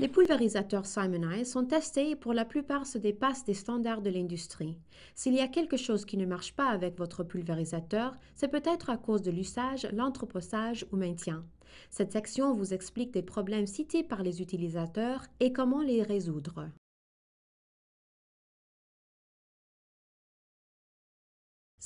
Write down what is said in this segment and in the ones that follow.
Les pulvérisateurs Simonize sont testés et pour la plupart se dépassent des standards de l'industrie. S'il y a quelque chose qui ne marche pas avec votre pulvérisateur, c'est peut-être à cause de l'usage, l'entreposage ou maintien. Cette section vous explique des problèmes cités par les utilisateurs et comment les résoudre.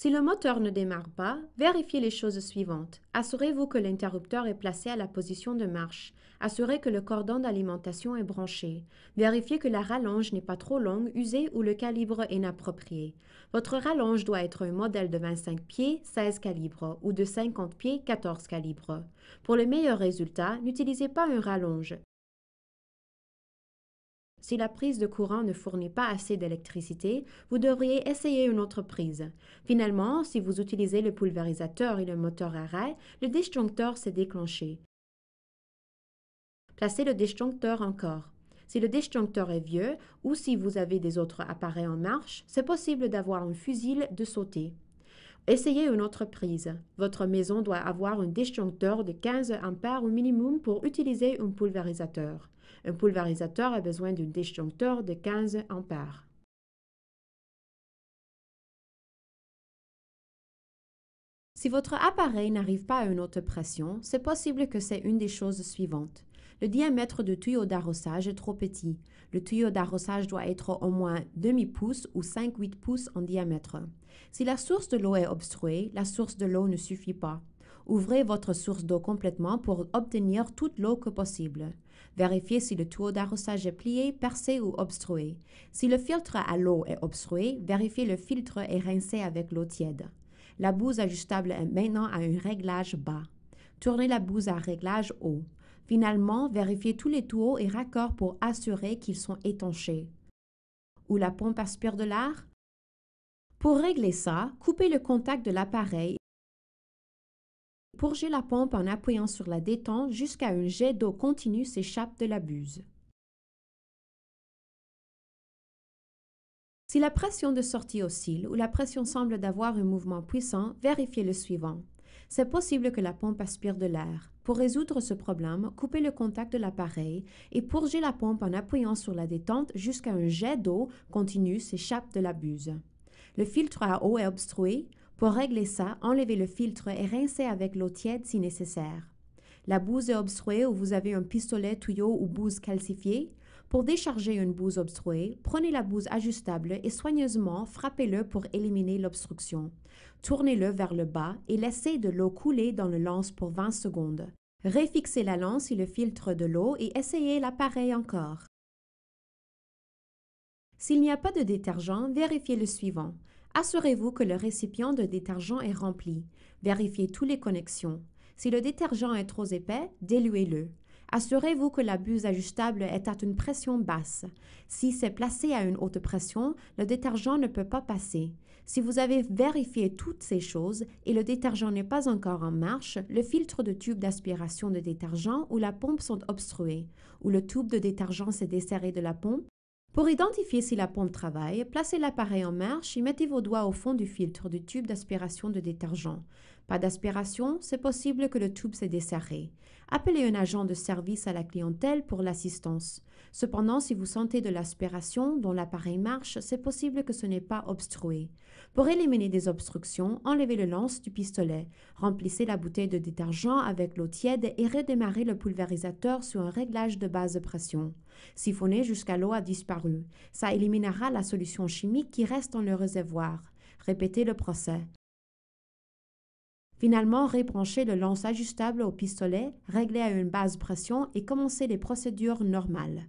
Si le moteur ne démarre pas, vérifiez les choses suivantes. Assurez-vous que l'interrupteur est placé à la position de marche. Assurez que le cordon d'alimentation est branché. Vérifiez que la rallonge n'est pas trop longue, usée ou le calibre inapproprié. Votre rallonge doit être un modèle de 25 pieds, 16 calibres ou de 50 pieds, 14 calibres. Pour le meilleur résultat, n'utilisez pas un rallonge. Si la prise de courant ne fournit pas assez d'électricité, vous devriez essayer une autre prise. Finalement, si vous utilisez le pulvérisateur et le moteur à rail, le disjoncteur s'est déclenché. Placez le disjoncteur encore. Si le disjoncteur est vieux ou si vous avez des autres appareils en marche, c'est possible d'avoir un fusil de sauter. Essayez une autre prise. Votre maison doit avoir un disjoncteur de 15 ampères au minimum pour utiliser un pulvérisateur. Un pulvérisateur a besoin d'un disjoncteur de 15 ampères. Si votre appareil n'arrive pas à une haute pression, c'est possible que c'est une des choses suivantes. Le diamètre du tuyau d'arrosage est trop petit. Le tuyau d'arrosage doit être au moins demi pouce ou 5-8 pouces en diamètre. Si la source de l'eau est obstruée, la source de l'eau ne suffit pas. Ouvrez votre source d'eau complètement pour obtenir toute l'eau que possible. Vérifiez si le tuyau d'arrosage est plié, percé ou obstrué. Si le filtre à l'eau est obstrué, vérifiez le filtre et rincez avec l'eau tiède. La bouse ajustable est maintenant à un réglage bas. Tournez la bouse à réglage haut. Finalement, vérifiez tous les tuyaux et raccords pour assurer qu'ils sont étanchés. Ou la pompe aspire de l'air Pour régler ça, coupez le contact de l'appareil Pourgez la pompe en appuyant sur la détente jusqu'à un jet d'eau continue s'échappe de la buse. Si la pression de sortie oscille ou la pression semble d'avoir un mouvement puissant, vérifiez le suivant. C'est possible que la pompe aspire de l'air. Pour résoudre ce problème, coupez le contact de l'appareil et purgez la pompe en appuyant sur la détente jusqu'à un jet d'eau continu s'échappe de la buse. Le filtre à eau est obstrué. Pour régler ça, enlevez le filtre et rincez avec l'eau tiède si nécessaire. La bouse est obstruée ou vous avez un pistolet, tuyau ou bouse calcifiée. Pour décharger une bouse obstruée, prenez la bouse ajustable et soigneusement frappez-le pour éliminer l'obstruction. Tournez-le vers le bas et laissez de l'eau couler dans le lance pour 20 secondes. Réfixez la lance et le filtre de l'eau et essayez l'appareil encore. S'il n'y a pas de détergent, vérifiez le suivant. Assurez-vous que le récipient de détergent est rempli. Vérifiez toutes les connexions. Si le détergent est trop épais, déluez le Assurez-vous que la buse ajustable est à une pression basse. Si c'est placé à une haute pression, le détergent ne peut pas passer. Si vous avez vérifié toutes ces choses et le détergent n'est pas encore en marche, le filtre de tube d'aspiration de détergent ou la pompe sont obstrués, ou le tube de détergent s'est desserré de la pompe, pour identifier si la pompe travaille, placez l'appareil en marche et mettez vos doigts au fond du filtre du tube d'aspiration de détergent. Pas d'aspiration, c'est possible que le tube s'est desserré. Appelez un agent de service à la clientèle pour l'assistance. Cependant, si vous sentez de l'aspiration dont l'appareil marche, c'est possible que ce n'est pas obstrué. Pour éliminer des obstructions, enlevez le lance du pistolet, remplissez la bouteille de détergent avec l'eau tiède et redémarrez le pulvérisateur sur un réglage de base de pression. Siphonnez jusqu'à l'eau a disparu. Ça éliminera la solution chimique qui reste dans le réservoir. Répétez le procès. Finalement, rebrancher le lance ajustable au pistolet, régler à une base pression et commencer les procédures normales.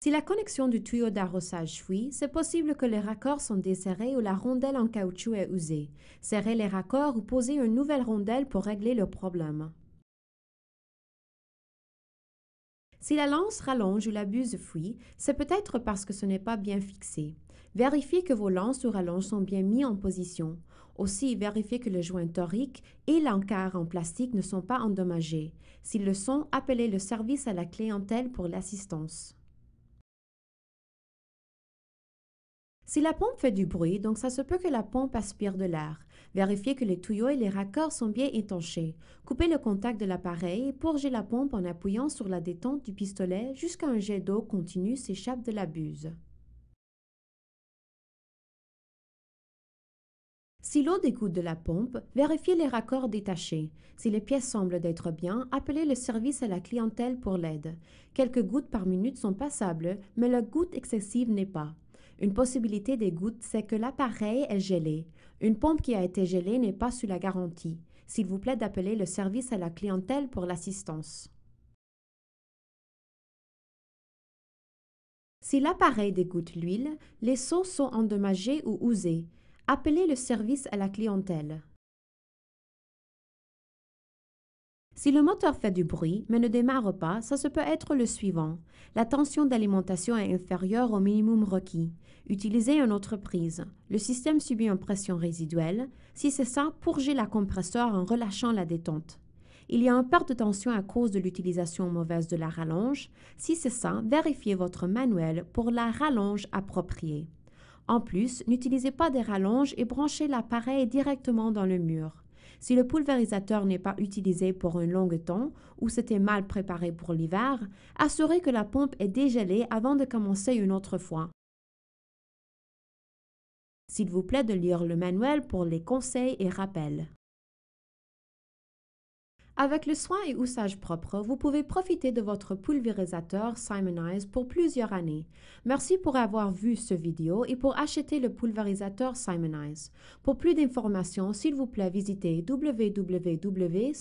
Si la connexion du tuyau d'arrosage fuit, c'est possible que les raccords sont desserrés ou la rondelle en caoutchouc est usée. Serrez les raccords ou posez une nouvelle rondelle pour régler le problème. Si la lance rallonge ou la buse fuit, c'est peut-être parce que ce n'est pas bien fixé. Vérifiez que vos lances ou rallonges sont bien mis en position. Aussi, vérifiez que le joint torique et l'encart en plastique ne sont pas endommagés. S'ils le sont, appelez le service à la clientèle pour l'assistance. Si la pompe fait du bruit, donc ça se peut que la pompe aspire de l'air. Vérifiez que les tuyaux et les raccords sont bien étanchés. Coupez le contact de l'appareil et pourgez la pompe en appuyant sur la détente du pistolet jusqu'à un jet d'eau continu s'échappe de la buse. Si l'eau dégoûte de la pompe, vérifiez les raccords détachés. Si les pièces semblent d'être bien, appelez le service à la clientèle pour l'aide. Quelques gouttes par minute sont passables, mais la goutte excessive n'est pas. Une possibilité des gouttes, c'est que l'appareil est gelé. Une pompe qui a été gelée n'est pas sous la garantie. S'il vous plaît d'appeler le service à la clientèle pour l'assistance. Si l'appareil dégoutte l'huile, les seaux sont endommagés ou usés. Appelez le service à la clientèle. Si le moteur fait du bruit mais ne démarre pas, ça se peut être le suivant. La tension d'alimentation est inférieure au minimum requis. Utilisez une autre prise. Le système subit une pression résiduelle. Si c'est ça, purgez la compresseur en relâchant la détente. Il y a un perte de tension à cause de l'utilisation mauvaise de la rallonge. Si c'est ça, vérifiez votre manuel pour la rallonge appropriée. En plus, n'utilisez pas des rallonges et branchez l'appareil directement dans le mur. Si le pulvérisateur n'est pas utilisé pour un long temps ou c'était mal préparé pour l'hiver, assurez que la pompe est dégelée avant de commencer une autre fois. S'il vous plaît de lire le manuel pour les conseils et rappels. Avec le soin et usage propre, vous pouvez profiter de votre pulvérisateur Simonize pour plusieurs années. Merci pour avoir vu ce vidéo et pour acheter le pulvérisateur Simonize. Pour plus d'informations, s'il vous plaît, visitez www.simonize.ca.